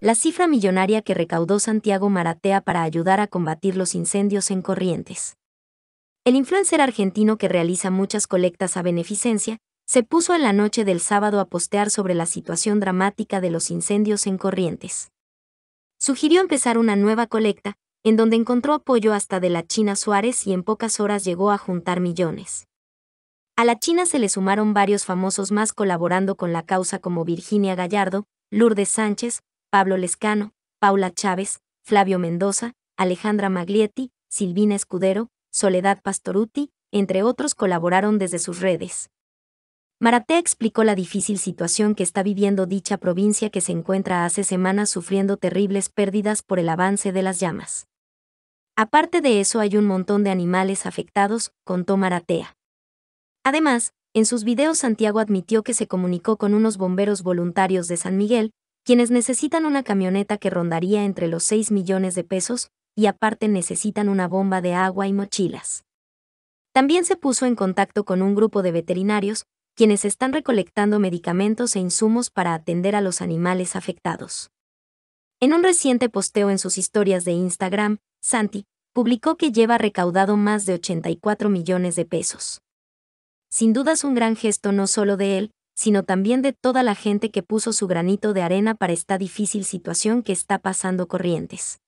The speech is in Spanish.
La cifra millonaria que recaudó Santiago Maratea para ayudar a combatir los incendios en Corrientes. El influencer argentino que realiza muchas colectas a beneficencia, se puso en la noche del sábado a postear sobre la situación dramática de los incendios en Corrientes. Sugirió empezar una nueva colecta, en donde encontró apoyo hasta de la China Suárez y en pocas horas llegó a juntar millones. A la China se le sumaron varios famosos más colaborando con la causa como Virginia Gallardo, Lourdes Sánchez, Pablo Lescano, Paula Chávez, Flavio Mendoza, Alejandra Maglietti, Silvina Escudero, Soledad Pastoruti, entre otros colaboraron desde sus redes. Maratea explicó la difícil situación que está viviendo dicha provincia que se encuentra hace semanas sufriendo terribles pérdidas por el avance de las llamas. Aparte de eso hay un montón de animales afectados, contó Maratea. Además, en sus videos Santiago admitió que se comunicó con unos bomberos voluntarios de San Miguel, quienes necesitan una camioneta que rondaría entre los 6 millones de pesos, y aparte necesitan una bomba de agua y mochilas. También se puso en contacto con un grupo de veterinarios, quienes están recolectando medicamentos e insumos para atender a los animales afectados. En un reciente posteo en sus historias de Instagram, Santi publicó que lleva recaudado más de 84 millones de pesos. Sin dudas un gran gesto no solo de él, sino también de toda la gente que puso su granito de arena para esta difícil situación que está pasando Corrientes.